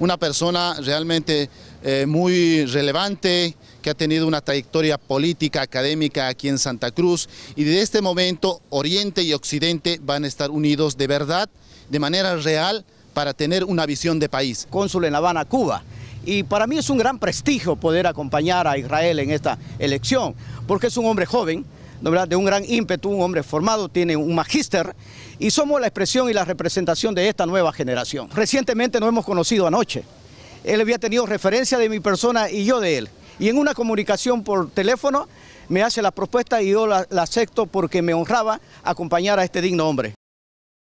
Una persona realmente eh, muy relevante, que ha tenido una trayectoria política, académica aquí en Santa Cruz y de este momento Oriente y Occidente van a estar unidos de verdad, de manera real, para tener una visión de país. Cónsul en La Habana, Cuba. Y para mí es un gran prestigio poder acompañar a Israel en esta elección, porque es un hombre joven, de un gran ímpetu, un hombre formado, tiene un magíster y somos la expresión y la representación de esta nueva generación. Recientemente nos hemos conocido anoche. Él había tenido referencia de mi persona y yo de él. Y en una comunicación por teléfono me hace la propuesta y yo la acepto porque me honraba acompañar a este digno hombre.